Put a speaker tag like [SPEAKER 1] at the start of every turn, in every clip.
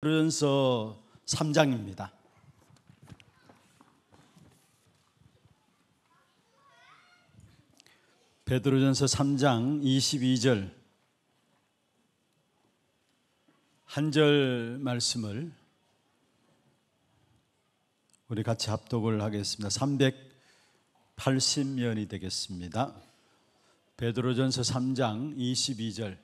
[SPEAKER 1] 고린도서 3장입니다. 베드로전서 3장 22절 한 절 말씀을 우리 같이 합독을 하겠습니다. 380면이 되겠습니다. 베드로전서 3장 22절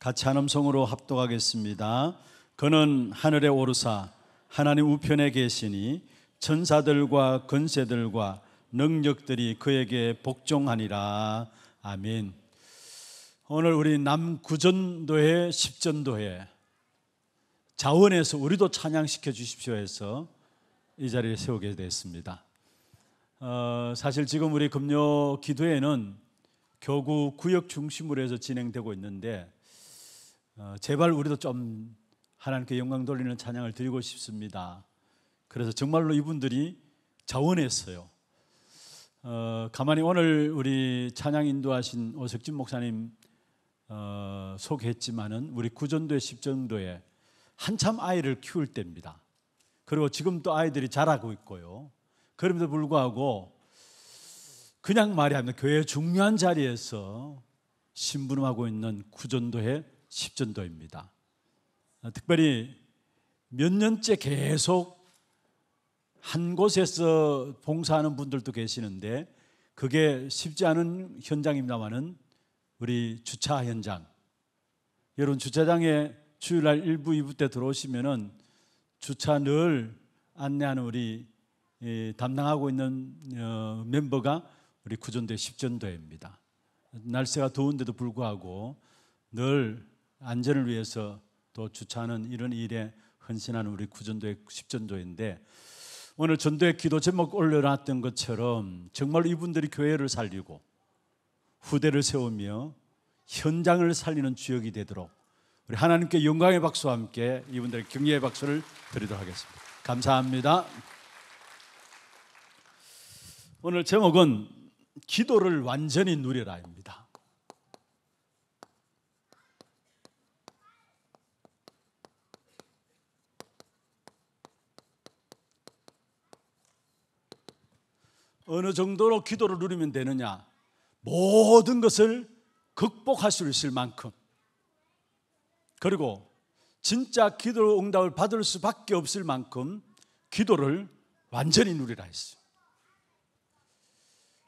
[SPEAKER 1] 같이 한 음성으로 합독하겠습니다. 그는 하늘에 오르사 하나님 우편에 계시니 천사들과 권세들과 능력들이 그에게 복종하니라. 아멘. 오늘 우리 남구전도회 십전도회 자원에서 우리도 찬양시켜 주십시오 해서 이 자리를 세우게 됐습니다. 어, 사실 지금 우리 금요 기도회는 교구 구역 중심으로 해서 진행되고 있는데 어, 제발 우리도 좀 하나님께 영광 돌리는 찬양을 드리고 싶습니다. 그래서 정말로 이분들이 자원했어요. 어, 가만히 오늘 우리 찬양 인도하신 오석진 목사님 어, 소개했지만은 우리 구전도의 십정도에 한참 아이를 키울 때입니다. 그리고 지금 또 아이들이 자라고 있고요. 그럼에도 불구하고 그냥 말이 아니라 교회 중요한 자리에서 신부하고 있는 구전도의 십전도입니다. 어, 특별히 몇 년째 계속 한 곳에서 봉사하는 분들도 계시는데 그게 쉽지 않은 현장입니다만은 우리 주차 현장 여러분 주차장에 주일날 1부 2부 때 들어오시면은 주차 늘 안내하는 우리 담당하고 있는 어, 멤버가 우리 구전대 십전도입니다. 날씨가 더운데도 불구하고 늘 안전을 위해서 또 주차하는 이런 일에 헌신하는 우리 구전도의 십전도인데 오늘 전도의 기도 제목 올려놨던 것처럼 정말 이분들이 교회를 살리고 후대를 세우며 현장을 살리는 주역이 되도록 우리 하나님께 영광의 박수와 함께 이분들의 격려의 박수를 드리도록 하겠습니다. 감사합니다. 오늘 제목은 기도를 완전히 누리라입니다. 어느 정도로 기도를 누리면 되느냐? 모든 것을 극복할 수 있을 만큼. 그리고 진짜 기도 응답을 받을 수밖에 없을 만큼 기도를 완전히 누리라 했어요.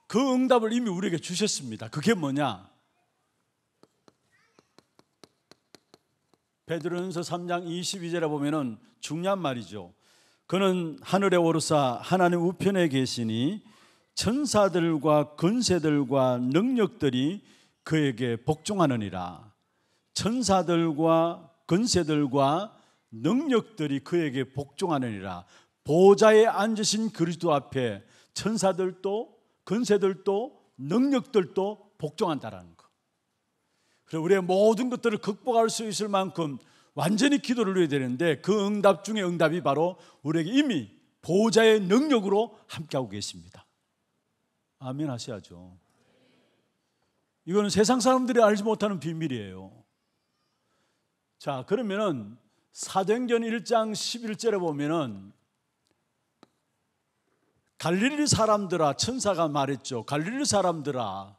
[SPEAKER 1] 그 응답을 이미 우리에게 주셨습니다. 그게 뭐냐? 베드로전서 3장 22절에 보면은 중요한 말이죠. 그는 하늘에 오르사 하나님 우편에 계시니 천사들과 근세들과 능력들이 그에게 복종하느니라. 천사들과 권세들과 능력들이 그에게 복종하느니라. 보좌에 앉으신 그리스도 앞에 천사들도 권세들도 능력들도 복종한다라는 거. 그래서 우리의 모든 것들을 극복할 수 있을 만큼 완전히 기도를 해야 되는데 그 응답 중에 응답이 바로 우리에게 이미 보좌의 능력으로 함께하고 계십니다. 아멘 하셔야죠. 이거는 세상 사람들이 알지 못하는 비밀이에요. 자, 그러면은 사도행전 1장 11절에 보면은 갈릴리 사람들아 천사가 말했죠. 갈릴리 사람들아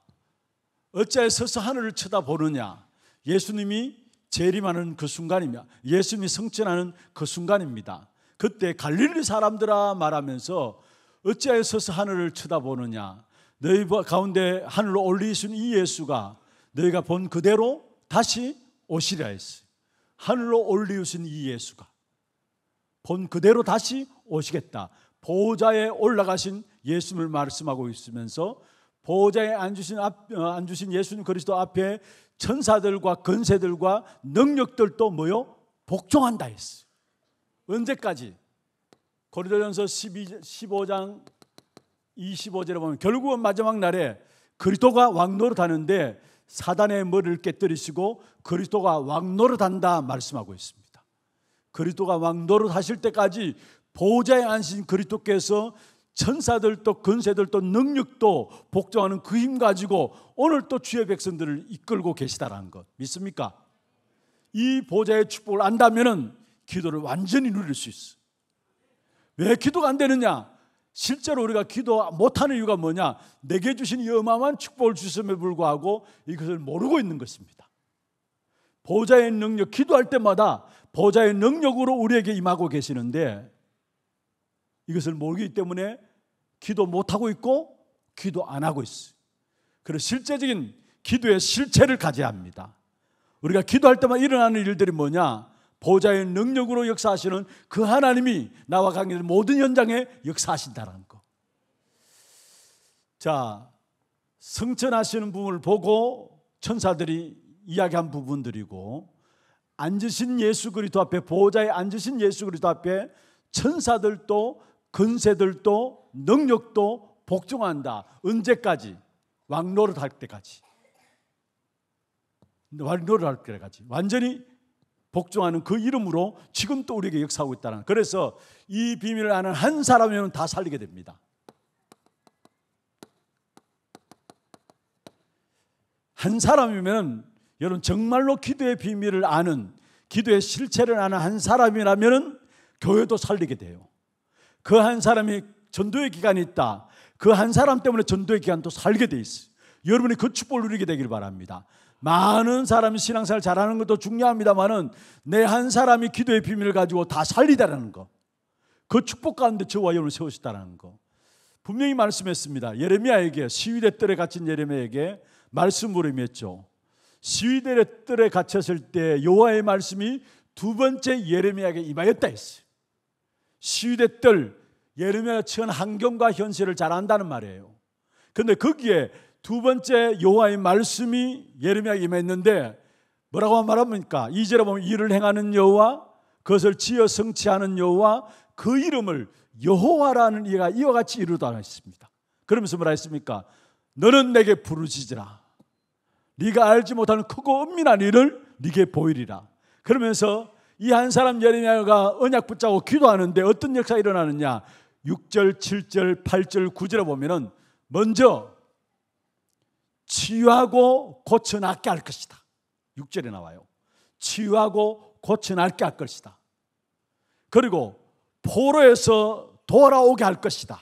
[SPEAKER 1] 어찌하 서서 하늘을 쳐다보느냐? 예수님이 재림하는 그 순간입니다. 예수님이 성천하는 그 순간입니다. 그때 갈릴리 사람들아 말하면서 어찌하 서서 하늘을 쳐다보느냐? 너희 가운데 하늘로 올리신 이 예수가 너희가 본 그대로 다시 오시라 했어요. 하늘로 올리신이 예수가 본 그대로 다시 오시겠다. 보호자에 올라가신 예수님 말씀하고 있으면서 보호자에 앉으신, 앞, 어, 앉으신 예수님 그리스도 앞에 천사들과 근세들과 능력들도 모여 복종한다 했어요. 언제까지? 고린도전서 15장 25절에 보면 결국은 마지막 날에 그리스도가 왕노릇하는데 사단의 머리를 깨뜨리시고 그리스도가 왕노릇한다 말씀하고 있습니다. 그리스도가 왕노릇하실 때까지 보좌에 앉으신 그리스도께서 천사들도 근세들도 능력도 복종하는 그 힘 가지고 오늘 또 주의 백성들을 이끌고 계시다라는 것 믿습니까? 이 보좌의 축복을 안다면은 기도를 완전히 누릴 수 있어. 왜 기도가 안 되느냐? 실제로 우리가 기도 못하는 이유가 뭐냐? 내게 주신 이 어마어마한 축복을 주심에 불구하고 이것을 모르고 있는 것입니다. 보좌의 능력, 기도할 때마다 보좌의 능력으로 우리에게 임하고 계시는데 이것을 모르기 때문에 기도 못하고 있고 기도 안 하고 있어요. 그리고 실제적인 기도의 실체를 가져야 합니다. 우리가 기도할 때마다 일어나는 일들이 뭐냐? 보좌의 능력으로 역사하시는 그 하나님이 나와 관계된 모든 현장에 역사하신다라는 거. 자, 승천하시는 부분을 보고 천사들이 이야기한 부분들이고 앉으신 예수 그리스도 앞에 보호에 앉으신 예수 그리스도 앞에 천사들도 근세들도 능력도 복종한다. 언제까지? 왕노릇 할 때까지. 왕노릇 할 때까지. 완전히 복종하는 그 이름으로 지금 도 우리에게 역사하고 있다는. 그래서 이 비밀을 아는 한 사람이면 다 살리게 됩니다. 한 사람이면 여러분 정말로 기도의 비밀을 아는 기도의 실체를 아는 한 사람이라면 교회도 살리게 돼요. 그 한 사람이 전도의 기간이 있다. 그 한 사람 때문에 전도의 기간도 살게 돼 있어요. 여러분이 그 축복을 누리게 되길 바랍니다. 많은 사람이 신앙생활 잘하는 것도 중요합니다만은 내 한 사람이 기도의 비밀을 가지고 다 살리다라는 거. 그 축복 가운데 저와 여러분을 세우셨다는 거. 분명히 말씀했습니다. 예레미야에게 시위대 뜰에 갇힌 예레미야에게 말씀으로 임했죠. 시위대 뜰에 갇혔을 때 여호와의 말씀이 두 번째 예레미야에게 임하였다 했어요. 시위대 뜰 예레미야가 처한 환경과 현실을 잘 안다는 말이에요. 근데 거기에 두 번째 여호와의 말씀이 예레미야에 임했는데 뭐라고 말합니까? 이절에 보면 일을 행하는 여호와 그것을 지어 성취하는 여호와 그 이름을 여호와라는 이가 이와 같이 이루다 했습니다. 그러면서 뭐라 했습니까? 너는 내게 부르짖으라. 네가 알지 못하는 크고 은밀한 일을 네게 보이리라. 그러면서 이 한 사람 예레미야가 언약 붙잡고 기도하는데 어떤 역사가 일어나느냐? 6절, 7절, 8절, 9절에 보면은 먼저 치유하고 고쳐낫게 할 것이다. 6절에 나와요. 치유하고 고쳐낫게 할 것이다. 그리고 포로에서 돌아오게 할 것이다.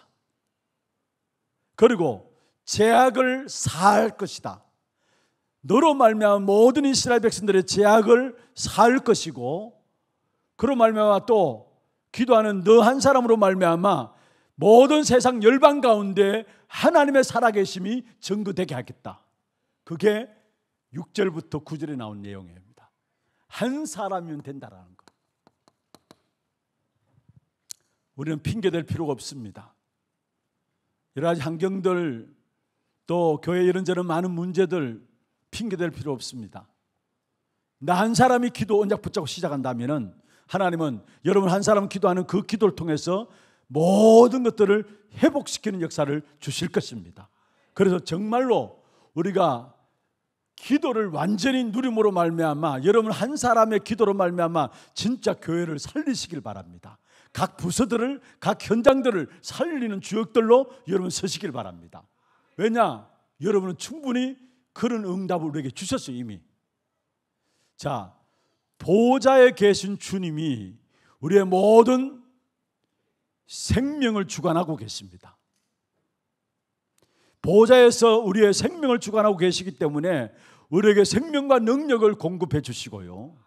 [SPEAKER 1] 그리고 제약을 사 것이다. 너로 말미암아 모든 이스라엘 백성들의 제약을 사 것이고 그로 말미암아 또 기도하는 너 한 사람으로 말미암아 모든 세상 열방 가운데 하나님의 살아계심이 증거되게 하겠다. 그게 6절부터 9절에 나온 내용입니다. 한 사람이면 된다라는 것. 우리는 핑계될 필요가 없습니다. 여러 가지 환경들 또 교회 이런저런 많은 문제들 핑계될 필요 없습니다. 나 한 사람이 기도 언약 붙잡고 시작한다면 하나님은 여러분 한 사람 기도하는 그 기도를 통해서 모든 것들을 회복시키는 역사를 주실 것입니다. 그래서 정말로 우리가 기도를 완전히 누림으로 말미암아 여러분 한 사람의 기도로 말미암아 진짜 교회를 살리시길 바랍니다. 각 부서들을 각 현장들을 살리는 주역들로 여러분 서시길 바랍니다. 왜냐? 여러분은 충분히 그런 응답을 우리에게 주셨어요, 이미. 자, 보좌에 계신 주님이 우리의 모든 생명을 주관하고 계십니다. 보좌에서 우리의 생명을 주관하고 계시기 때문에 우리에게 생명과 능력을 공급해 주시고요.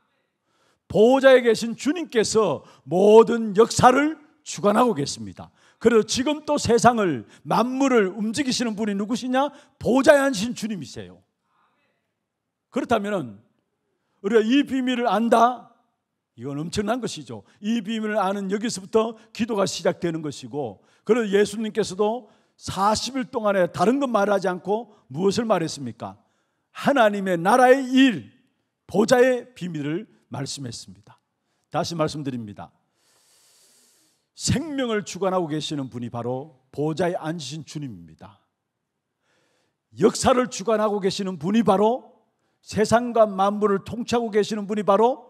[SPEAKER 1] 보호자에 계신 주님께서 모든 역사를 주관하고 계십니다. 그래서 지금 또 세상을 만물을 움직이시는 분이 누구시냐? 보호자에 앉으신 주님이세요. 그렇다면 우리가 이 비밀을 안다. 이건 엄청난 것이죠. 이 비밀을 아는 여기서부터 기도가 시작되는 것이고, 그래서 예수님께서도 40일 동안에 다른 것 말하지 않고 무엇을 말했습니까? 하나님의 나라의 일, 보좌의 비밀을 말씀했습니다. 다시 말씀드립니다. 생명을 주관하고 계시는 분이 바로 보좌에 앉으신 주님입니다. 역사를 주관하고 계시는 분이 바로 세상과 만물을 통치하고 계시는 분이 바로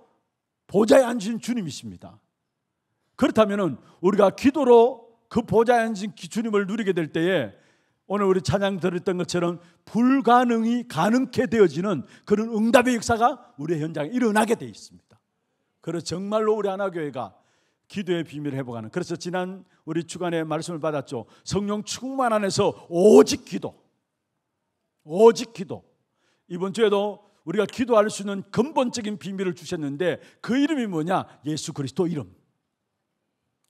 [SPEAKER 1] 보좌에 앉으신 주님이십니다. 그렇다면 우리가 기도로 그 보좌에 앉으신 주님을 누리게 될 때에 오늘 우리 찬양 들었던 것처럼 불가능이 가능케 되어지는 그런 응답의 역사가 우리 현장에 일어나게 되 있습니다. 그래서 정말로 우리 하나교회가 기도의 비밀을 해보가는 그래서 지난 우리 주간에 말씀을 받았죠. 성령 충만 안에서 오직 기도. 오직 기도. 이번 주에도 우리가 기도할 수 있는 근본적인 비밀을 주셨는데 그 이름이 뭐냐? 예수 그리스도 이름.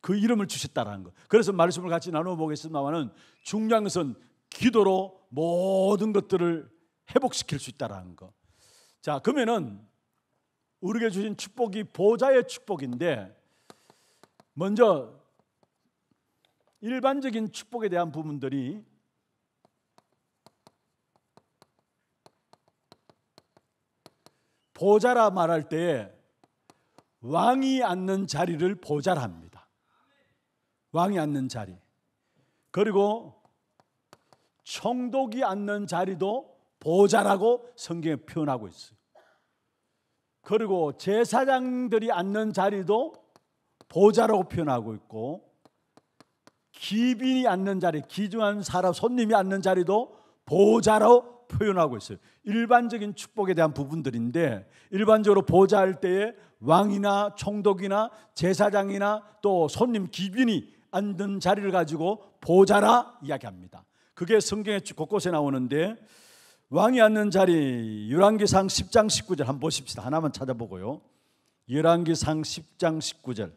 [SPEAKER 1] 그 이름을 주셨다라는 거. 그래서 말씀을 같이 나눠 보겠습니다만은 중요한 것은 기도로 모든 것들을 회복시킬 수 있다라는 거. 자, 그러면은 우리에게 주신 축복이 보좌의 축복인데 먼저 일반적인 축복에 대한 부분들이 보좌라 말할 때에 왕이 앉는 자리를 보좌랍니다 왕이 앉는 자리. 그리고 총독이 앉는 자리도 보좌라고 성경에 표현하고 있어요. 그리고 제사장들이 앉는 자리도 보좌라고 표현하고 있고 기빈이 앉는 자리, 기중한 사람, 손님이 앉는 자리도 보좌로 표현하고 있어요. 일반적인 축복에 대한 부분들인데 일반적으로 보좌할 때에 왕이나 총독이나 제사장이나 또 손님 기빈이 앉는 자리를 가지고 보좌라 이야기합니다. 그게 성경의 곳곳에 나오는데 왕이 앉는 자리 열왕기상 10장 19절 한번 보십시다. 하나만 찾아보고요. 열왕기상 10장 19절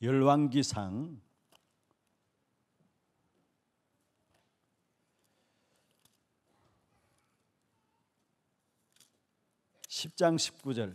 [SPEAKER 1] 열왕기상 10장 19절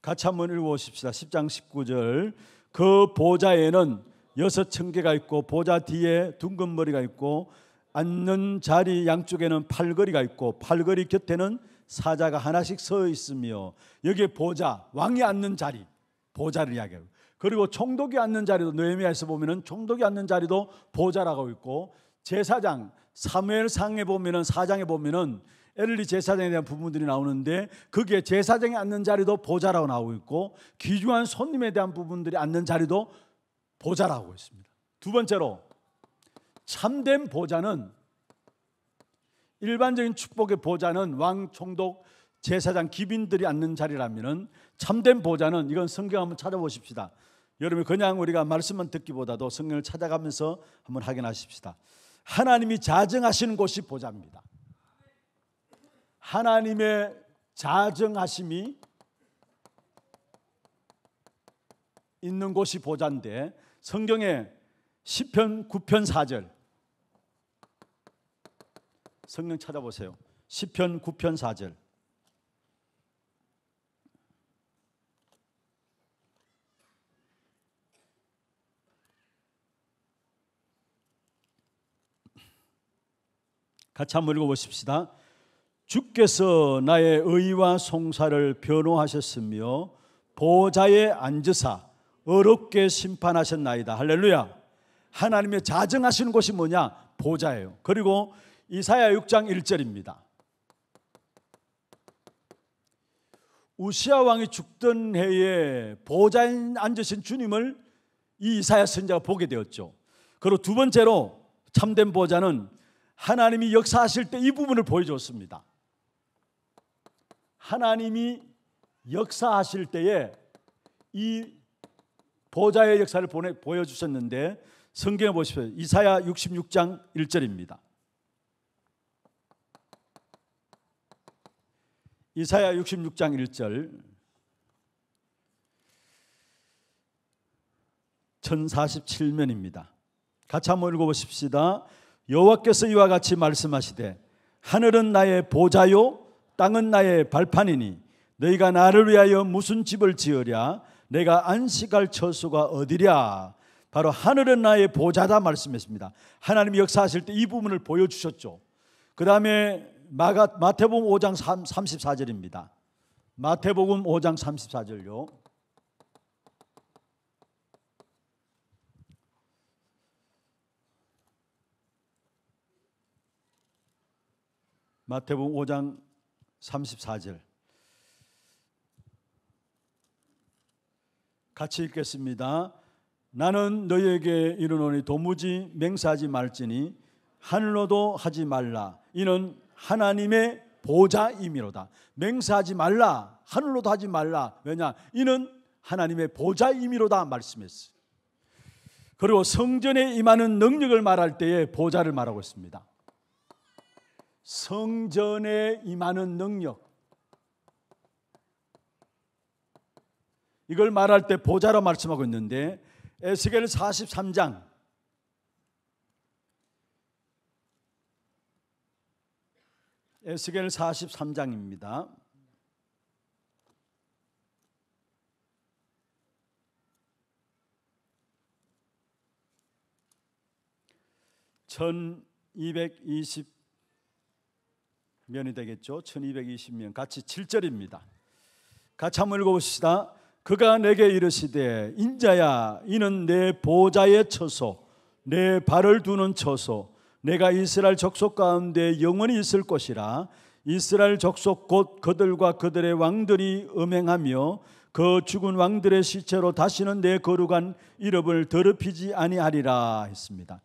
[SPEAKER 1] 같이 한번 읽어보십시다 10장 19절 그 보좌에는 여섯 층개가 있고 보좌 뒤에 둥근 머리가 있고 앉는 자리 양쪽에는 팔걸이가 있고 팔걸이 곁에는 사자가 하나씩 서 있으며 여기에 보좌 왕이 앉는 자리 보좌를 이야기해요 그리고 총독이 앉는 자리도 느헤미야에서 보면 총독이 앉는 자리도 보좌라고 있고 제사장 사무엘상에 보면은 사장에 보면은 엘리 제사장에 대한 부분들이 나오는데 그게 제사장이 앉는 자리도 보좌라고 나오고 있고 귀중한 손님에 대한 부분들이 앉는 자리도 보좌라고 있습니다. 두 번째로 참된 보좌는 일반적인 축복의 보좌는 왕, 총독, 제사장, 기빈들이 앉는 자리라면은 참된 보좌는 이건 성경 한번 찾아보십시다. 여러분 그냥 우리가 말씀만 듣기보다도 성경을 찾아가면서 한번 확인하십시다. 하나님이 자정하시는 곳이 보좌입니다. 하나님의 자정하심이 있는 곳이 보좌인데 성경에 시편 9편 4절 성경 찾아보세요. 시편 9편 4절 같이 한번 읽어보십시다. 주께서 나의 의와 송사를 변호하셨으며 보호에 앉으사 어렵게 심판하셨나이다. 할렐루야. 하나님의 자정하시는 곳이 뭐냐? 보좌예요. 그리고 이사야 6장 1절입니다. 우시아 왕이 죽던 해에 보좌에 앉으신 주님을 이 이사야 선자가 보게 되었죠. 그리고 두 번째로 참된 보좌는 하나님이 역사하실 때 이 부분을 보여줬습니다. 하나님이 역사하실 때에 이 보좌의 역사를 보내, 보여주셨는데 성경에 보십시오. 이사야 66장 1절입니다. 이사야 66장 1절 천사십칠면입니다 같이 한번 읽어보십시다. 여호와께서 이와 같이 말씀하시되 하늘은 나의 보좌요 땅은 나의 발판이니 너희가 나를 위하여 무슨 집을 지으랴 내가 안식할 처소가 어디랴 바로 하늘은 나의 보좌다 말씀했습니다. 하나님 이 역사하실 때 이 부분을 보여주셨죠. 그 다음에 마태복음 5장 34절입니다. 마태복음 5장 34절요. 마태복음 5장 34절 같이 읽겠습니다. 나는 너희에게 이르노니 도무지 맹세하지 말지니 하늘로도 하지 말라. 이는 하나님의 보좌임이로다. 맹세하지 말라. 하늘로도 하지 말라. 왜냐? 이는 하나님의 보좌임이로다 말씀했어 그리고 성전에 임하는 능력을 말할 때에 보좌를 말하고 있습니다. 성전에 임하는 능력. 이걸 말할 때보자로 말씀하고 있는데 에스겔 43장 에스겔 43장입니다. 면이 되겠죠. 1220면 같이 7절입니다. 같이 한번 읽어봅시다. 그가 내게 이르시되 인자야 이는 내 보좌의 처소 내 발을 두는 처소 내가 이스라엘 적속 가운데 영원히 있을 것이라 이스라엘 적속 곧 그들과 그들의 왕들이 음행하며 그 죽은 왕들의 시체로 다시는 내 거룩한 이름을 더럽히지 아니하리라 했습니다.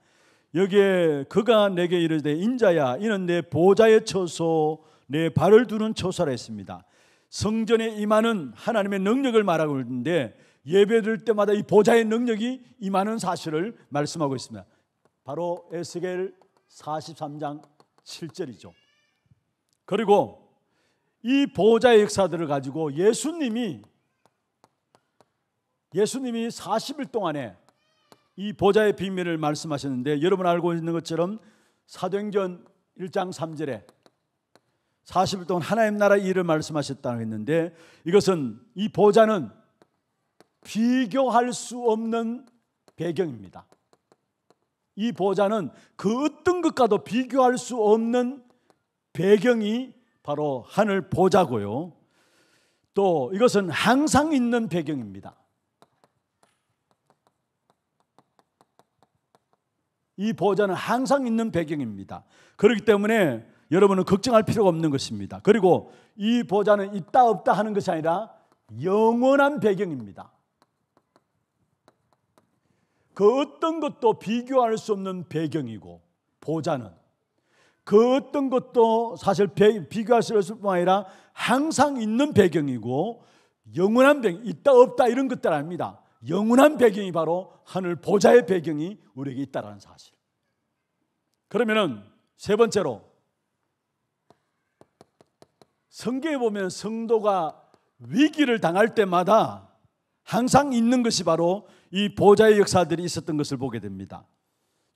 [SPEAKER 1] 여기에 그가 내게 이르되 인자야 이는 내 보좌의 처소 내 발을 두는 처소라 했습니다. 성전에 임하는 하나님의 능력을 말하고 있는데 예배드 때마다 이 보좌의 능력이 임하는 사실을 말씀하고 있습니다. 바로 에스겔 43장 7절이죠. 그리고 이 보좌의 역사들을 가지고 예수님이 예수님이 40일 동안에 이 보좌의 비밀을 말씀하셨는데 여러분 알고 있는 것처럼 사도행전 1장 3절에 40일 동안 하나님 나라 일을 말씀하셨다고 했는데 이것은 이 보좌는 비교할 수 없는 배경입니다. 이 보좌는 그 어떤 것과도 비교할 수 없는 배경이 바로 하늘 보좌고요. 또 이것은 항상 있는 배경입니다. 이보좌는 항상 있는 배경입니다. 그렇기 때문에 여러분은 걱정할 필요가 없는 것입니다. 그리고 이보호는 있다 없다 하는 것이 아니라 영원한 배경입니다. 그 어떤 것도 비교할 수 없는 배경이고 보호는그 어떤 것도 사실 비교할 수 없을 뿐 아니라 항상 있는 배경이고 영원한 배경, 있다 없다 이런 것들 아닙니다. 영원한 배경이 바로 하늘 보좌의 배경이 우리에게 있다라는 사실. 그러면은 세 번째로 성경에 보면 성도가 위기를 당할 때마다 항상 있는 것이 바로 이 보좌의 역사들이 있었던 것을 보게 됩니다.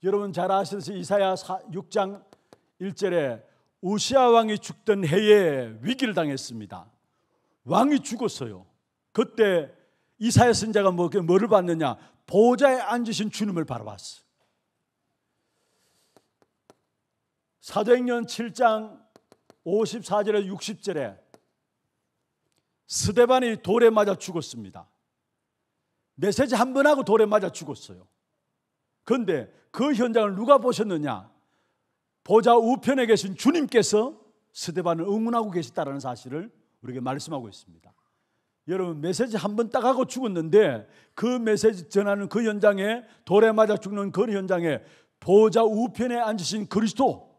[SPEAKER 1] 여러분 잘 아시듯이 이사야 6장 1절에 우시아 왕이 죽던 해에 위기를 당했습니다. 왕이 죽었어요. 그때 이사야 선자가 뭐, 그 뭐를 봤느냐? 보좌에 앉으신 주님을 바라봤어. 사도행전 7장 54절에 60절에 스데반이 돌에 맞아 죽었습니다. 메시지 한 번 하고 돌에 맞아 죽었어요. 그런데 그 현장을 누가 보셨느냐? 보좌 우편에 계신 주님께서 스데반을 응원하고 계셨다는 사실을 우리에게 말씀하고 있습니다. 여러분 메시지 한 번 딱 하고 죽었는데 그 메시지 전하는 그 현장에 돌에 맞아 죽는 그 현장에 보좌 우편에 앉으신 그리스도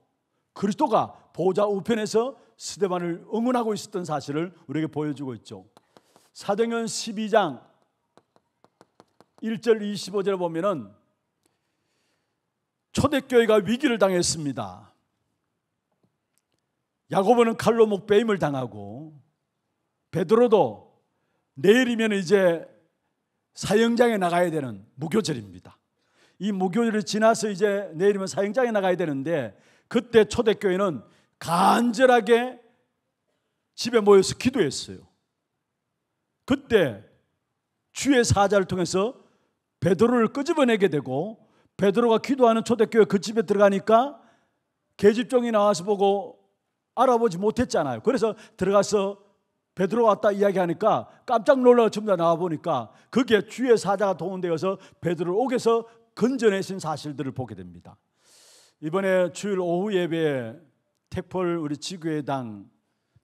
[SPEAKER 1] 그리스도가 보좌 우편에서 스데반을 응원하고 있었던 사실을 우리에게 보여주고 있죠. 사도행전 12장 1절 25절에 보면은 초대교회가 위기를 당했습니다. 야고보는 칼로 목베임을 당하고 베드로도 내일이면 이제 사형장에 나가야 되는 무교절입니다. 이 무교절을 지나서 이제 내일이면 사형장에 나가야 되는데 그때 초대교회는 간절하게 집에 모여서 기도했어요. 그때 주의 사자를 통해서 베드로를 끄집어내게 되고 베드로가 기도하는 초대교회 그 집에 들어가니까 계집종이 나와서 보고 알아보지 못했잖아요. 그래서 들어가서 베드로 왔다 이야기하니까 깜짝 놀라 전부 나와 보니까 거기에 주의 사자가 동원되어서 베드로를 옥에서 건져내신 사실들을 보게 됩니다. 이번에 주일 오후 예배에 택폴 우리 지교회 당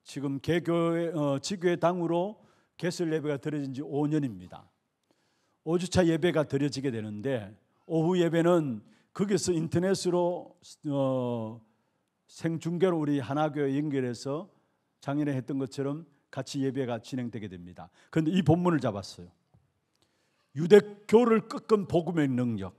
[SPEAKER 1] 지금 개교회 어, 지교회 당으로 개설 예배가 드려진 지 5년입니다. 5주차 예배가 드려지게 되는데 오후 예배는 거기서 인터넷으로 어, 생중계로 우리 하나교회 연결해서 작년에 했던 것처럼 같이 예배가 진행되게 됩니다. 그런데 이 본문을 잡았어요. 유대교를 끄은 복음의 능력,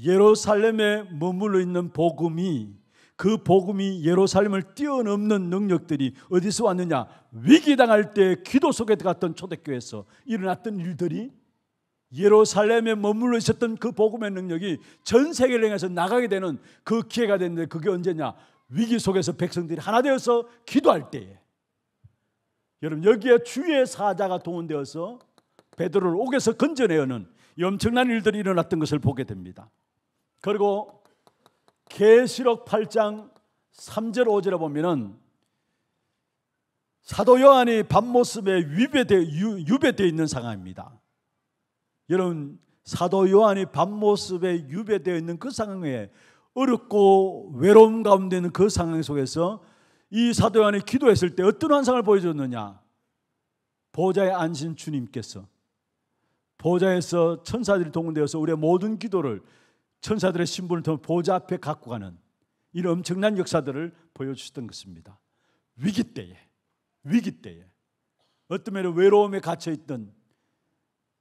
[SPEAKER 1] 예루살렘에 머물러 있는 복음이 그 복음이 예루살렘을 뛰어넘는 능력들이 어디서 왔느냐? 위기당할 때 기도 속에 갔던 초대교회에서 일어났던 일들이 예루살렘에 머물러 있었던 그 복음의 능력이 전 세계를 향해서 나가게 되는 그 기회가 됐는데 그게 언제냐? 위기 속에서 백성들이 하나 되어서 기도할 때에 여러분 여기에 주의 사자가 동원되어서 베드로를 옥에서 건져내는 이 엄청난 일들이 일어났던 것을 보게 됩니다. 그리고 계시록 8장 3절 5절에 보면은 사도 요한이 밤모습에 유배되 유배되어 있는 상황입니다. 여러분 사도 요한이 밤모습에 유배되어 있는 그 상황에 어렵고 외로움 가운데 있는 그 상황 속에서 이 사도요한이 기도했을 때 어떤 환상을 보여줬느냐? 보좌에 앉으신 주님께서 보좌에서 천사들이 동원되어서 우리의 모든 기도를 천사들의 신분을 통해 보좌 앞에 갖고 가는 이런 엄청난 역사들을 보여주셨던 것입니다. 위기 때에, 위기 때에 어떤 면에 외로움에 갇혀 있던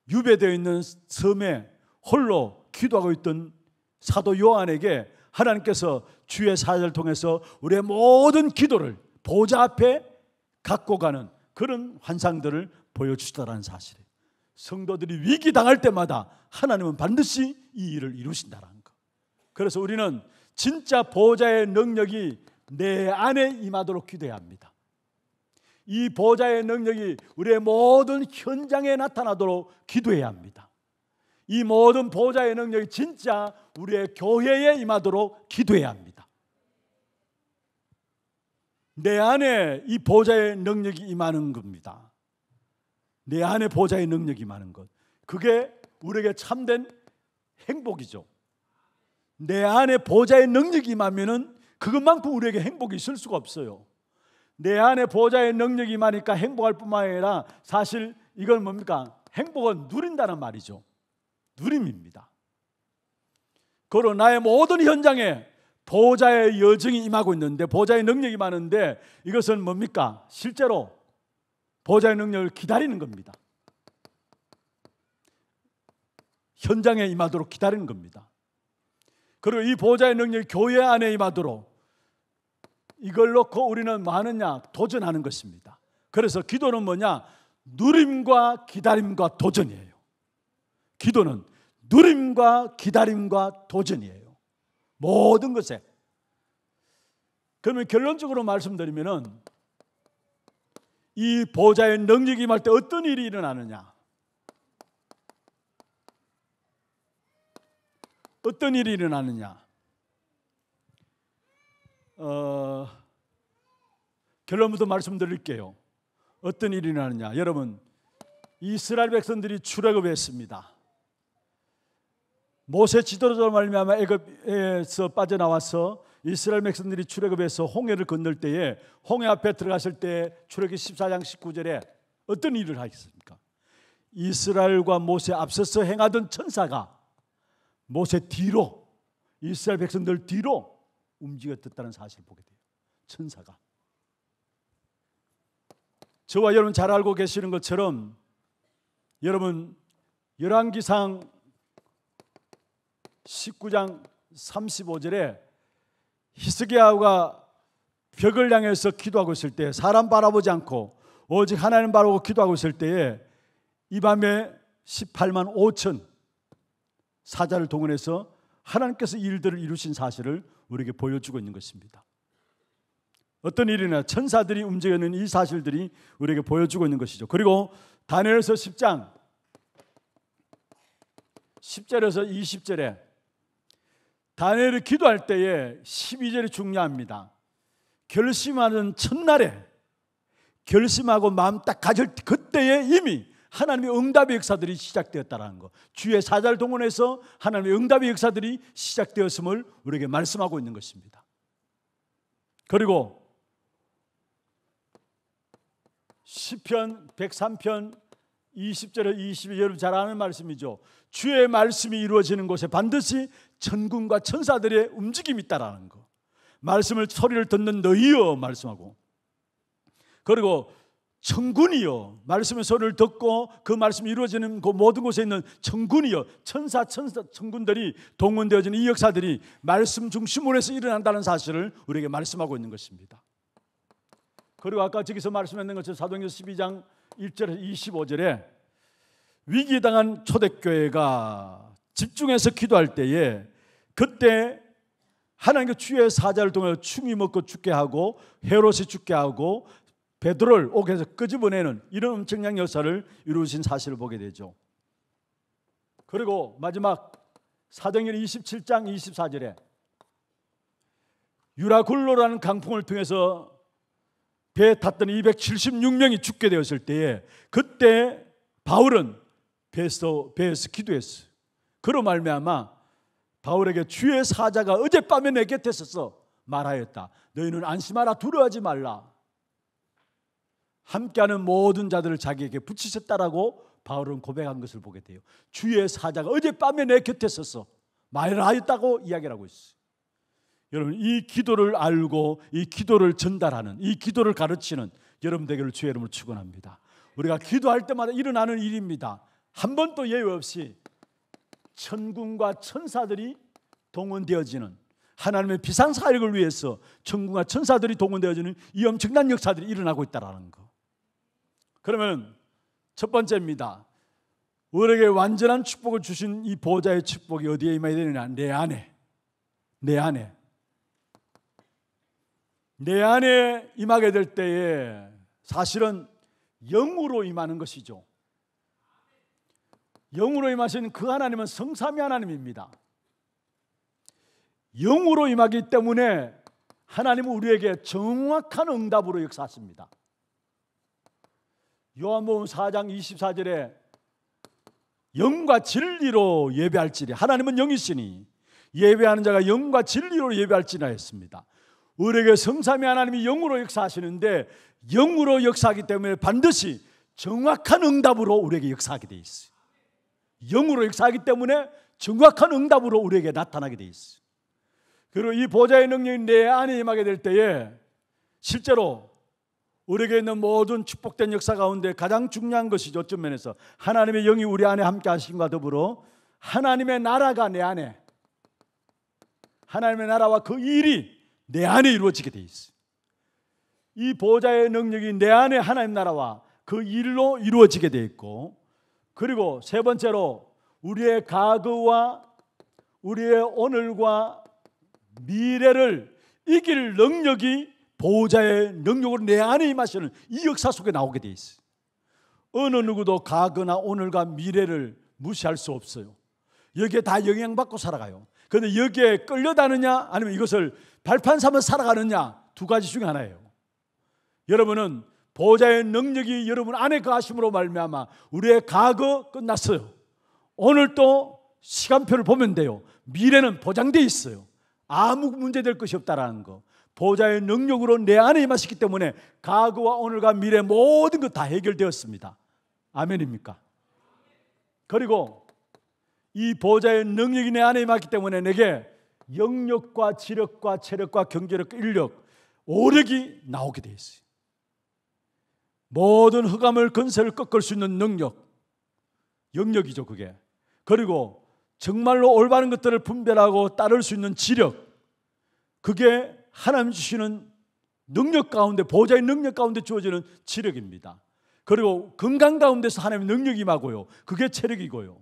[SPEAKER 1] 유배되어 있는 섬에 홀로 기도하고 있던 사도 요한에게 하나님께서 주의 사자를 통해서 우리의 모든 기도를 보좌 앞에 갖고 가는 그런 환상들을 보여주셨다는 사실이 성도들이 위기 당할 때마다 하나님은 반드시 이 일을 이루신다는 것. 그래서 우리는 진짜 보좌의 능력이 내 안에 임하도록 기도 합니다. 이 보좌의 능력이 우리의 모든 현장에 나타나도록 기도해야 합니다. 이 모든 보좌의 능력이 진짜 우리의 교회에 임하도록 기도해야 합니다. 내 안에 이 보좌의 능력이 임하는 겁니다. 내 안에 보좌의 능력이 임하는 것. 그게 우리에게 참된 행복이죠. 내 안에 보좌의 능력이 임하면은 그것만큼 우리에게 행복이 있을 수가 없어요. 내 안에 보좌의 능력이 임하니까 행복할 뿐만 아니라 사실 이건 뭡니까? 행복은 누린다는 말이죠. 누림입니다. 그러 나의 모든 현장에 보좌의 여정이 임하고 있는데 보좌의 능력이 많은데 이것은 뭡니까? 실제로 보좌의 능력을 기다리는 겁니다. 현장에 임하도록 기다리는 겁니다. 그리고 이 보좌의 능력이 교회 안에 임하도록 이걸 놓고 우리는 뭐느냐 도전하는 것입니다. 그래서 기도는 뭐냐? 누림과 기다림과 도전이에요. 기도는 누림과 기다림과 도전이에요. 모든 것에. 그러면 결론적으로 말씀드리면은 이 보좌의 능력이 임때 어떤 일이 일어나느냐? 어떤 일이 일어나느냐? 어, 결론부터 말씀드릴게요. 어떤 일이 일어나느냐? 여러분, 이스라엘 백성들이 출애굽했습니다. 모세 지도로 자 말미암아 애굽에서 빠져나와서 이스라엘 백성들이 출애굽에서 홍해를 건널 때에 홍해 앞에 들어갔을 때 출애굽 14장 19절에 어떤 일을 하겠습니까? 이스라엘과 모세 앞서서 행하던 천사가 모세 뒤로 이스라엘 백성들 뒤로 움직였다는 사실을 보게 돼요. 천사가 저와 여러분 잘 알고 계시는 것처럼 여러분 열왕기상 19장 35절에 히스기야가 벽을 향해서 기도하고 있을 때 사람 바라보지 않고 오직 하나님 바라보고 기도하고 있을 때에 이 밤에 18만 5천 사자를 동원해서 하나님께서 일들을 이루신 사실을 우리에게 보여주고 있는 것입니다. 어떤 일이나 천사들이 움직이는 이 사실들이 우리에게 보여주고 있는 것이죠. 그리고 다니엘서 10장 10절에서 20절에 다니엘이 기도할 때에 12절이 중요합니다. 결심하는 첫날에 결심하고 마음 딱 가질 그때에 이미 하나님의 응답의 역사들이 시작되었다라는 거. 주의 사자를 동원해서 하나님의 응답의 역사들이 시작되었음을 우리에게 말씀하고 있는 것입니다. 그리고 시편 103편 20절에 22절 여잘 아는 말씀이죠. 주의 말씀이 이루어지는 곳에 반드시 천군과 천사들의 움직임이 있다라는 거. 말씀을 소리를 듣는 너희여 말씀하고 그리고 천군이요 말씀의 소리를 듣고 그 말씀이 이루어지는 그 모든 곳에 있는 천군이요 천사 천사 천군들이 동원되어지는 이 역사들이 말씀 중심으로 해서 일어난다는 사실을 우리에게 말씀하고 있는 것입니다. 그리고 아까 저기서 말씀했는 것처럼 사도행전 12장 1절에서 25절에 위기당한 초대교회가 집중해서 기도할 때에 그때 하나님께 주의 사자를 통해 서 충이 먹고 죽게 하고 헤롯이 죽게 하고 베드로를 옥에서 끄집어내는 이런 엄청난 역사를 이루신 사실을 보게 되죠. 그리고 마지막 사정일 27장 24절에 유라굴로라는 강풍을 통해서 배에 탔던 276명이 죽게 되었을 때에 그때 바울은 배에서, 배에서 기도했어요. 그로 말미암아 바울에게 주의 사자가 어젯밤에 내 곁에 서서 말하였다. 너희는 안심하라 두려워하지 말라. 함께하는 모든 자들을 자기에게 붙이셨다라고 바울은 고백한 것을 보게 돼요. 주의 사자가 어젯밤에 내 곁에 서서 말하였다고 이야기를 하고 있어요. 여러분 이 기도를 알고 이 기도를 전달하는 이 기도를 가르치는 여러분 되기를 주의 이름으로 축원합니다. 우리가 기도할 때마다 일어나는 일입니다. 한 번도 예외 없이 천군과 천사들이 동원되어지는 하나님의 비상 사역을 위해서 천군과 천사들이 동원되어지는 이 엄청난 역사들이 일어나고 있다는 거. 그러면 첫 번째입니다. 우리에게 완전한 축복을 주신 이 보좌의 축복이 어디에 임해야 되느냐? 내 안에. 내 안에. 내 안에 임하게 될 때에 사실은 영으로 임하는 것이죠. 영으로 임하신 그 하나님은 성삼위 하나님입니다. 영으로 임하기 때문에 하나님은 우리에게 정확한 응답으로 역사하십니다. 요한복음 4장 24절에 영과 진리로 예배할지니 하나님은 영이시니 예배하는 자가 영과 진리로 예배할지나 했습니다. 우리에게 성삼위 하나님이 영으로 역사하시는데 영으로 역사하기 때문에 반드시 정확한 응답으로 우리에게 역사하게 돼 있어요. 영으로 역사하기 때문에 정확한 응답으로 우리에게 나타나게 돼있어 그리고 이 보좌의 능력이 내 안에 임하게 될 때에 실제로 우리에게 있는 모든 축복된 역사 가운데 가장 중요한 것이죠. 어떤 면에서 하나님의 영이 우리 안에 함께 하신과 더불어 하나님의 나라가 내 안에 하나님의 나라와 그 일이 내 안에 이루어지게 돼있어이 보좌의 능력이 내 안에 하나님 나라와 그 일로 이루어지게 돼 있고 그리고 세 번째로 우리의 과거와 우리의 오늘과 미래를 이길 능력이 보호자의 능력으로 내 안에 임하시는 이 역사 속에 나오게 돼 있어요. 어느 누구도 과거나 오늘과 미래를 무시할 수 없어요. 여기에 다 영향받고 살아가요. 그런데 여기에 끌려다느냐 아니면 이것을 발판 삼아 살아가느냐 두 가지 중에 하나예요. 여러분은 보좌의 능력이 여러분 안에 가심으로 말미암아 우리의 과거 끝났어요. 오늘 또 시간표를 보면 돼요. 미래는 보장돼 있어요. 아무 문제될 것이 없다라는 거. 보좌의 능력으로 내 안에 임하시기 때문에 과거와 오늘과 미래 모든 것 다 해결되었습니다. 아멘입니까? 그리고 이 보좌의 능력이 내 안에 임하기 때문에 내게 영력과 지력과 체력과 경제력과 인력, 오력이 나오게 돼 있어요. 모든 흑암을 근세를 꺾을 수 있는 능력, 영역이죠, 그게. 그리고 정말로 올바른 것들을 분별하고 따를 수 있는 지력, 그게 하나님 주시는 능력 가운데, 보좌의 능력 가운데 주어지는 지력입니다. 그리고 건강 가운데서 하나님의 능력이 마고요 그게 체력이고요.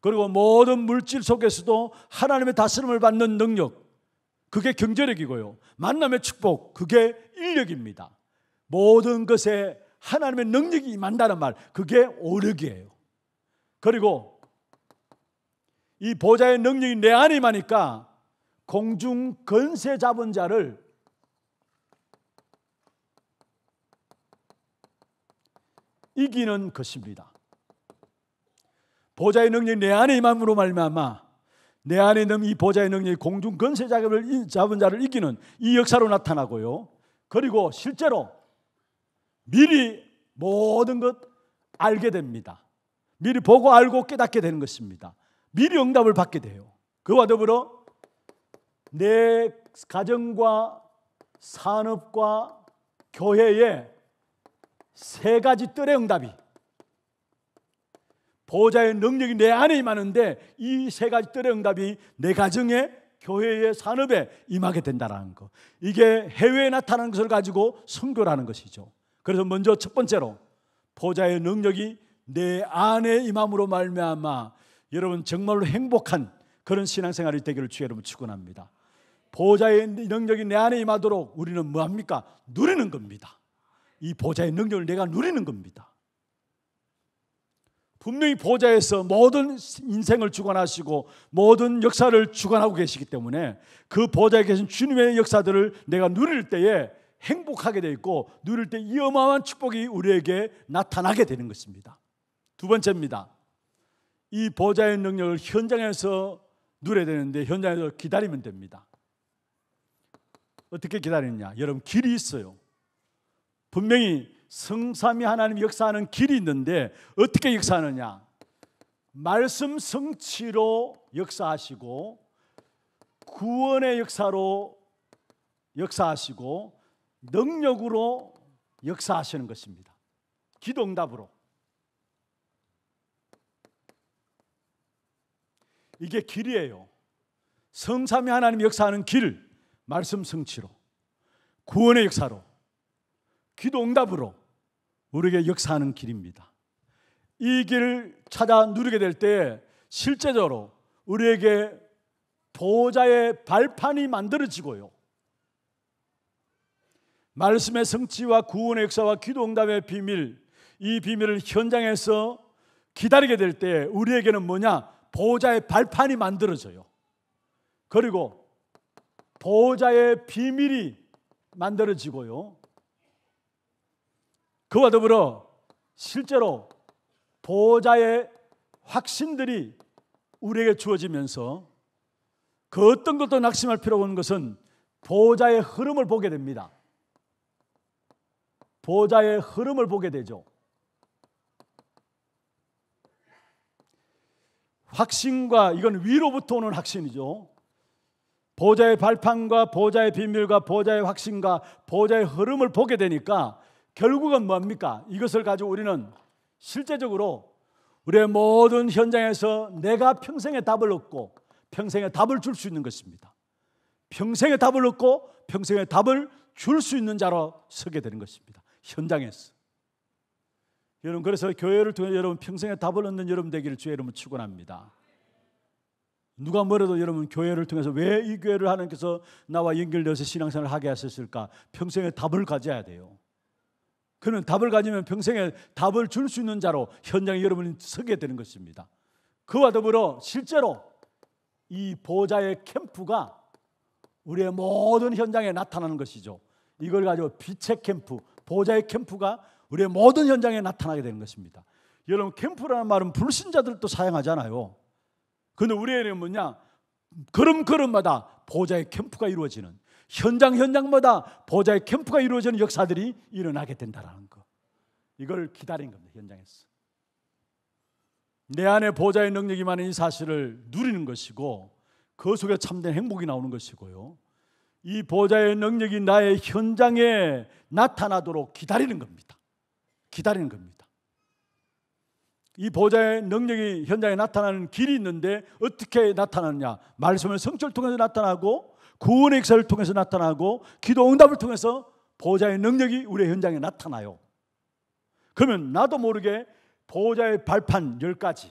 [SPEAKER 1] 그리고 모든 물질 속에서도 하나님의 다스림을 받는 능력, 그게 경제력이고요. 만남의 축복, 그게 인력입니다. 모든 것에 하나님의 능력이 임한다는 말, 그게 오르기예요. 그리고 이 보좌의 능력이 내 안에 임하니까 공중 건세 잡은 자를 이기는 것입니다. 보좌의 능력이 내 안에 임함으로 말미암아 내 안에 있는 이 보좌의 능력이 공중 건세 잡은 자를 이기는 이 역사로 나타나고요. 그리고 실제로 미리 모든 것 알게 됩니다. 미리 보고 알고 깨닫게 되는 것입니다. 미리 응답을 받게 돼요. 그와 더불어 내 가정과 산업과 교회의 세 가지 뜰의 응답이 보호자의 능력이 내 안에 임하는데 이 세 가지 뜰의 응답이 내 가정에 교회의 산업에 임하게 된다라는 것 이게 해외에 나타나는 것을 가지고 선교라는 것이죠. 그래서 먼저 첫 번째로 보좌의 능력이 내 안에 임함으로 말미암아 여러분 정말로 행복한 그런 신앙생활이 되기를 주여 여러분 축원합니다. 보좌의 능력이 내 안에 임하도록 우리는 뭐 합니까? 누리는 겁니다. 이 보좌의 능력을 내가 누리는 겁니다. 분명히 보좌에서 모든 인생을 주관하시고 모든 역사를 주관하고 계시기 때문에 그 보좌에 계신 주님의 역사들을 내가 누릴 때에 행복하게 되어 있고 누릴 때이 어마어마한 축복이 우리에게 나타나게 되는 것입니다. 두 번째입니다. 이 보좌의 능력을 현장에서 누려야 되는데 현장에서 기다리면 됩니다. 어떻게 기다리느냐? 여러분 길이 있어요. 분명히 성삼위 하나님 역사하는 길이 있는데 어떻게 역사하느냐? 말씀 성취로 역사하시고 구원의 역사로 역사하시고 능력으로 역사하시는 것입니다. 기도답으로 이게 길이에요. 성삼위 하나님 역사하는 길, 말씀 성취로, 구원의 역사로, 기도응답으로 우리에게 역사하는 길입니다. 이길 찾아 누리게 될 때 실제적으로 우리에게 보호자의 발판이 만들어지고요. 말씀의 성취와 구원의 역사와 기도응답의 비밀 이 비밀을 현장에서 기다리게 될 때 우리에게는 뭐냐 보호자의 발판이 만들어져요. 그리고 보호자의 비밀이 만들어지고요. 그와 더불어 실제로 보호자의 확신들이 우리에게 주어지면서 그 어떤 것도 낙심할 필요가 없는 것은 보호자의 흐름을 보게 됩니다. 보좌의 흐름을 보게 되죠. 확신과 이건 위로부터 오는 확신이죠. 보좌의 발판과 보좌의 비밀과 보좌의 확신과 보좌의 흐름을 보게 되니까 결국은 뭡니까? 이것을 가지고 우리는 실제적으로 우리의 모든 현장에서 내가 평생의 답을 얻고 평생의 답을 줄 수 있는 것입니다. 평생의 답을 얻고 평생의 답을 줄 수 있는 자로 서게 되는 것입니다. 현장에서. 여러분 그래서 교회를 통해 여러분 평생에 답을 얻는 여러분 되기를 주의 이름으로 축원합니다. 누가 뭐래도 여러분 교회를 통해서 왜 이 교회를 하나님께서 나와 연결되어서 신앙생활을 하게 하셨을까? 평생에 답을 가져야 돼요. 그는 답을 가지면 평생에 답을 줄 수 있는 자로 현장에 여러분이 서게 되는 것입니다. 그와 더불어 실제로 이 보좌의 캠프가 우리의 모든 현장에 나타나는 것이죠. 이걸 가지고 빛의 캠프, 보좌의 캠프가 우리의 모든 현장에 나타나게 되는 것입니다. 여러분 캠프라는 말은 불신자들도 사용하잖아요. 그런데 우리에는 뭐냐? 걸음걸음마다 보호의 캠프가 이루어지는 현장 현장마다 보호의 캠프가 이루어지는 역사들이 일어나게 된다라는 거. 이걸 기다린 겁니다. 현장에서. 내 안에 보호의 능력이 많은 이 사실을 누리는 것이고 그 속에 참된 행복이 나오는 것이고요. 이 보좌의 능력이 나의 현장에 나타나도록 기다리는 겁니다. 기다리는 겁니다. 이 보좌의 능력이 현장에 나타나는 길이 있는데 어떻게 나타나느냐? 말씀을 성철 통해서 나타나고 구원의 역사를 통해서 나타나고 기도 응답을 통해서 보좌의 능력이 우리 현장에 나타나요. 그러면 나도 모르게 보좌의 발판 1가지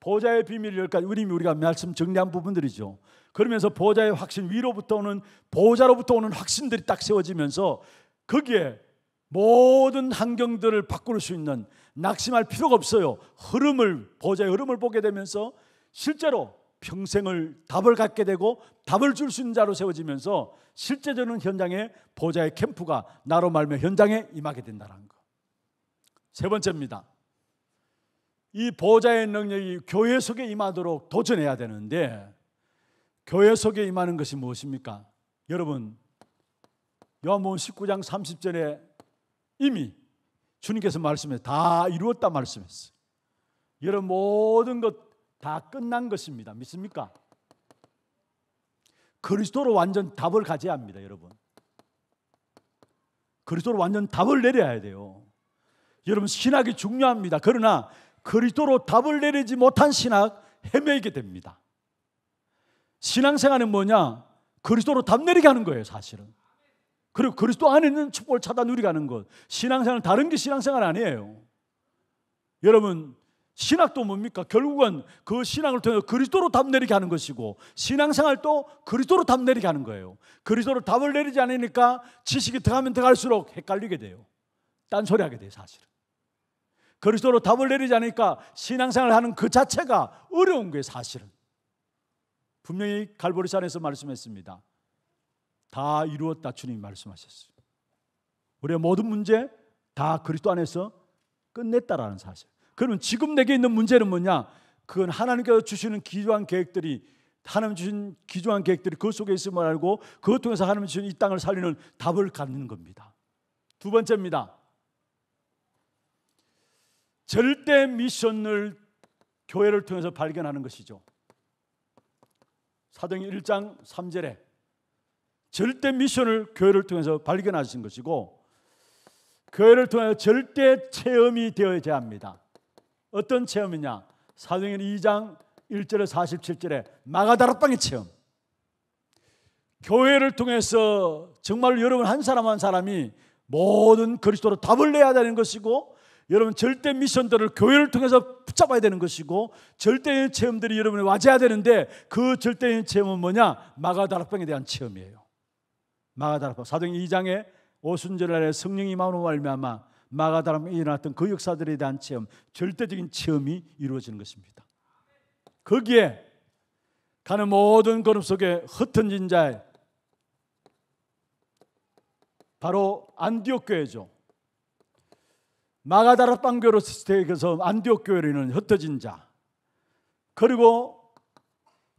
[SPEAKER 1] 보좌의 비밀 1가지 우리 우리가 말씀 정리한 부분들이죠. 그러면서 보좌의 확신 위로부터 오는 보좌로부터 오는 확신들이 딱 세워지면서 거기에 모든 환경들을 바꿀 수 있는 낙심할 필요가 없어요. 흐름을 보좌의 흐름을 보게 되면서 실제로 평생을 답을 갖게 되고 답을 줄 수 있는 자로 세워지면서 실제 저는 현장에 보좌의 캠프가 나로 말며 현장에 임하게 된다는 거. 세 번째입니다. 이 보좌의 능력이 교회 속에 임하도록 도전해야 되는데 교회 속에 임하는 것이 무엇입니까? 여러분 요한복음 19장 30절에 이미 주님께서 말씀해 다 이루었다 말씀했어요. 여러분 모든 것 다 끝난 것입니다. 믿습니까? 그리스도로 완전 답을 가져야 합니다, 여러분. 그리스도로 완전 답을 내려야 돼요. 여러분 신학이 중요합니다. 그러나 그리스도로 답을 내리지 못한 신학 헤매게 됩니다. 신앙생활은 뭐냐? 그리스도로 답내리게 하는 거예요, 사실은. 그리고 그리스도 안에 있는 축복을 찾아 누리게하는 것. 신앙생활 은 다른 게 신앙생활 아니에요. 여러분, 신학도 뭡니까? 결국은 그 신앙을 통해서 그리스도로 답 내리게 하는 것이고 신앙생활도 그리스도로 답 내리게 하는 거예요. 그리스도로 답을 내리지 않으니까 지식이 들어가면 들어갈수록 헷갈리게 돼요. 딴소리 하게 돼요, 사실은. 그리스도로 답을 내리지 않으니까 신앙생활 하는 그 자체가 어려운 거예요, 사실은. 분명히 갈보리산에서 말씀했습니다. 다 이루었다 주님이 말씀하셨어요. 우리의 모든 문제 다 그리스도 안에서 끝냈다라는 사실. 그러면 지금 내게 있는 문제는 뭐냐? 그건 하나님께서 주시는 기조한 계획들이 하나님 주신 기조한 계획들이 그 속에 있음을 알고 그것 통해서 하나님 주신 이 땅을 살리는 답을 갖는 겁니다. 두 번째입니다. 절대 미션을 교회를 통해서 발견하는 것이죠. 사도행 1장 3절에 절대 미션을 교회를 통해서 발견하신 것이고 교회를 통해 절대 체험이 되어야 합니다. 어떤 체험이냐? 사도행 2장 1절에 47절에 마가다라 빵의 체험. 교회를 통해서 정말 여러분 한 사람 한 사람이 모든 그리스도로 답을 내야 되는 것이고 여러분 절대 미션들을 교회를 통해서 붙잡아야 되는 것이고 절대의 체험들이 여러분이 와줘야 되는데 그 절대의 체험은 뭐냐? 마가다락방에 대한 체험이에요. 마가다락방 사도행 2장에 오순절날에 성령이 마음으로 말미암아 마가다락방에 일어났던 그 역사들에 대한 체험, 절대적인 체험이 이루어지는 것입니다. 거기에 가는 모든 걸음 속에 흩어진 자의 바로 안디옥 교회죠. 마가다라 빵교로 스테이에서 안디옥 교회로는 흩어진 자 그리고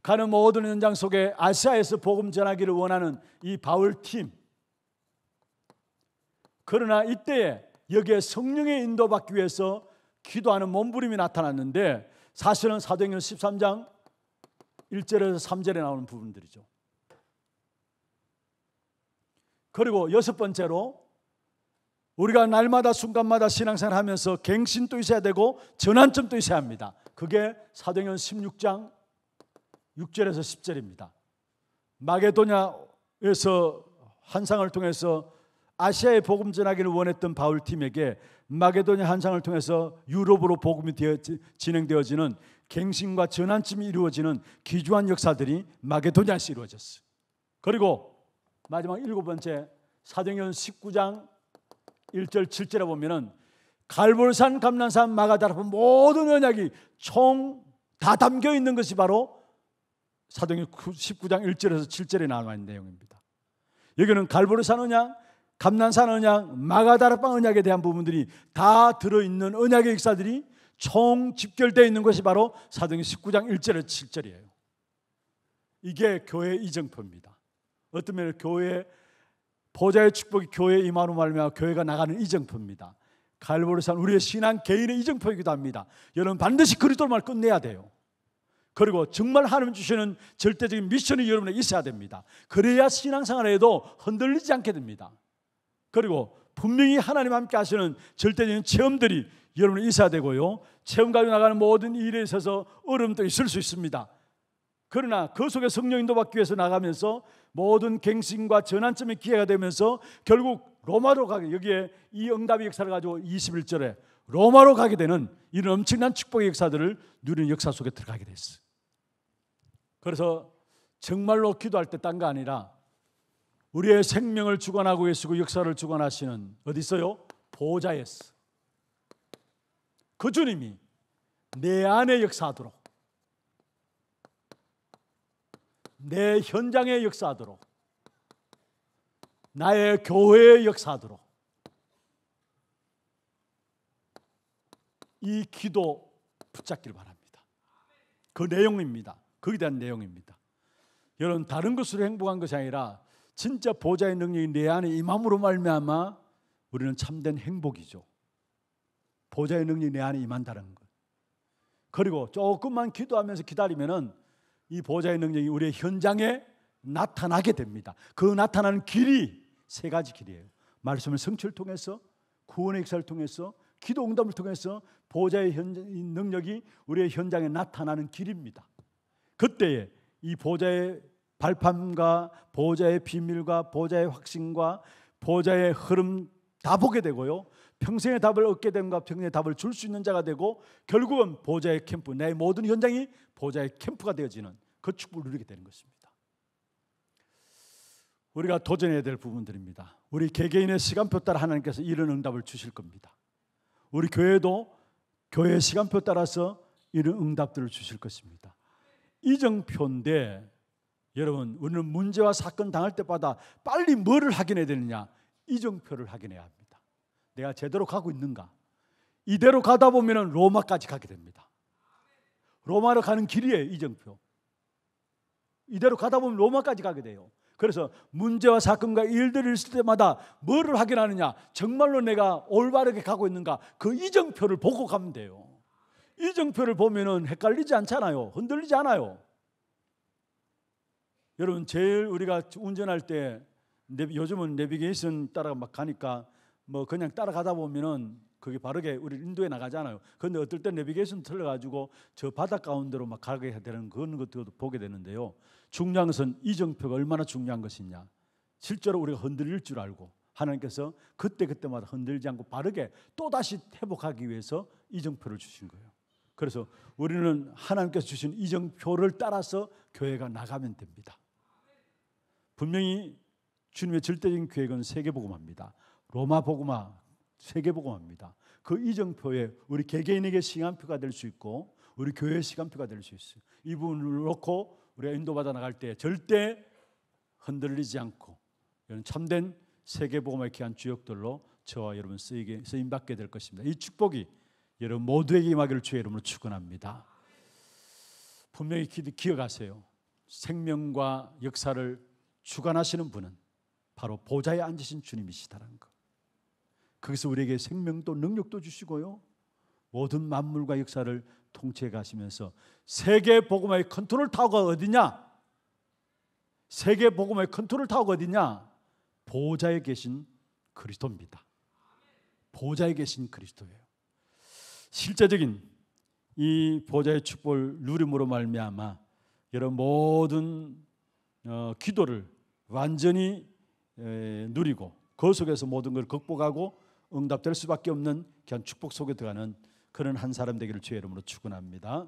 [SPEAKER 1] 가는 모든 현장 속에 아시아에서 복음 전하기를 원하는 이 바울 팀 그러나 이때에 여기에 성령의 인도받기 위해서 기도하는 몸부림이 나타났는데 사실은 사도행전 13장 1절에서 3절에 나오는 부분들이죠. 그리고 여섯 번째로 우리가 날마다 순간마다 신앙생활 하면서 갱신도 있어야 되고 전환점도 있어야 합니다. 그게 사도행전 16장 6절에서 10절입니다. 마게도냐에서 한상을 통해서 아시아의 복음 전하기를 원했던 바울 팀에게 마게도냐 한상을 통해서 유럽으로 복음이 되어 진행되어지는 갱신과 전환점이 이루어지는 기주한 역사들이 마게도냐에서 이루어졌어요. 그리고 마지막 일곱 번째 사도행전 19장 1절 7절에 보면은 갈볼산 감난산 마가다라프 모든 언약이 총 다 담겨 있는 것이 바로 사도행 19장 1절에서 7절에 나와 있는 내용입니다. 여기는 갈보르산 언약, 감난산 언약, 마가다라빵 언약에 대한 부분들이 다 들어있는 언약의 역사들이 총 집결되어 있는 것이 바로 사도행 19장 1절에서 7절이에요. 이게 교회 이정표입니다. 어떤 면에 교회 보좌의 축복이 교회에 임하로 말며 교회가 나가는 이정표입니다. 갈보리산 우리의 신앙 개인의 이정표이기도 합니다. 여러분 반드시 그리스도말 끝내야 돼요. 그리고 정말 하나님 주시는 절대적인 미션이 여러분에 있어야 됩니다. 그래야 신앙생활에도 흔들리지 않게 됩니다. 그리고 분명히 하나님 함께 하시는 절대적인 체험들이 여러분에 있어야 되고요. 체험 가지고 나가는 모든 일에 있어서 어려움도 있을 수 있습니다. 그러나 그 속에 성령 인도받기 위해서 나가면서 모든 갱신과 전환점의 기회가 되면서 결국 로마로 가게 여기에 이 응답의 역사를 가지고 21절에 로마로 가게 되는 이런 엄청난 축복의 역사들을 누리는 역사 속에 들어가게 됐어. 그래서 정말로 기도할 때 딴 거 아니라 우리의 생명을 주관하고 계시고 역사를 주관하시는 어디 있어요? 보호자였어. 그 주님이 내 안에 역사하도록 내 현장의 역사하도록 나의 교회의 역사하도록 이 기도 붙잡기를 바랍니다. 그 내용입니다. 거기에 대한 내용입니다. 여러분 다른 것으로 행복한 것이 아니라 진짜 보좌의 능력이 내 안에 임함으로 말미암아 우리는 참된 행복이죠. 보좌의 능력이 내 안에 임한다는 것. 그리고 조금만 기도하면서 기다리면은 이 보좌의 능력이 우리의 현장에 나타나게 됩니다. 그 나타나는 길이 세 가지 길이에요. 말씀을 성취를 통해서 구원의 역사를 통해서 기도 응답을 통해서 보좌의 현장, 능력이 우리의 현장에 나타나는 길입니다. 그때에 이 보좌의 발판과 보좌의 비밀과 보좌의 확신과 보좌의 흐름 다 보게 되고요. 평생의 답을 얻게 됨과 평생의 답을 줄 수 있는 자가 되고 결국은 보좌의 캠프 내 모든 현장이 보좌의 캠프가 되어지는 그 축복을 누리게 되는 것입니다. 우리가 도전해야 될 부분들입니다. 우리 개개인의 시간표 따라 하나님께서 이런 응답을 주실 겁니다. 우리 교회도 교회 시간표 따라서 이런 응답들을 주실 것입니다. 이정표인데 여러분 우리 문제와 사건 당할 때마다 빨리 뭐를 확인해야 되느냐? 이정표를 확인해야 합니다. 내가 제대로 가고 있는가? 이대로 가다 보면 로마까지 가게 됩니다. 로마로 가는 길이에요, 이정표. 이대로 가다 보면 로마까지 가게 돼요. 그래서 문제와 사건과 일들이 있을 때마다 뭐를 확인하느냐? 정말로 내가 올바르게 가고 있는가? 그 이정표를 보고 가면 돼요. 이정표를 보면은 헷갈리지 않잖아요. 흔들리지 않아요. 여러분 제일 우리가 운전할 때 네, 요즘은 내비게이션 따라 막 가니까 뭐 그냥 따라가다 보면은 그게 바르게 우리 인도에 나가잖아요. 그런데 어떨 때 내비게이션 틀려가지고 저 바닥 가운데로 막 가게 되는 그런 것도 들 보게 되는데요. 중요한 것은 이정표가 얼마나 중요한 것이냐. 실제로 우리가 흔들릴 줄 알고 하나님께서 그때 그때마다 흔들지 않고 바르게 또 다시 회복하기 위해서 이정표를 주신 거예요. 그래서 우리는 하나님께서 주신 이정표를 따라서 교회가 나가면 됩니다. 분명히 주님의 절대적인 계획은 세계 복음화입니다. 로마 복음화 세계복음화니다그 이정표에 우리 개개인에게 시간표가 될 수 있고 우리 교회 시간표가 될 수 있어요. 이 부분을 놓고 우리가 인도받아 나갈 때 절대 흔들리지 않고 이런 참된 세계복음의 귀한 주역들로 저와 여러분 쓰이게 쓰임 받게 될 것입니다. 이 축복이 여러분 모두에게 임하기를 주의 이름으로 축원합니다. 분명히 기억하세요. 생명과 역사를 주관하시는 분은 바로 보좌에 앉으신 주님이시다는 것. 거기서 우리에게 생명도 능력도 주시고요. 모든 만물과 역사를 통치해 가시면서 세계 복음화의 컨트롤 타워가 어디냐? 세계 복음화의 컨트롤 타워가 어디냐? 보좌에 계신 그리스도입니다. 보좌에 계신 그리스도예요. 실제적인 이 보좌의 축복 누림으로 말미암아 여러분 모든 어, 기도를 완전히 에, 누리고 그 속에서 모든 걸 극복하고 응답될 수밖에 없는 그 축복 속에 들어가는 그런 한 사람 되기를 주의 이름으로 축원합니다.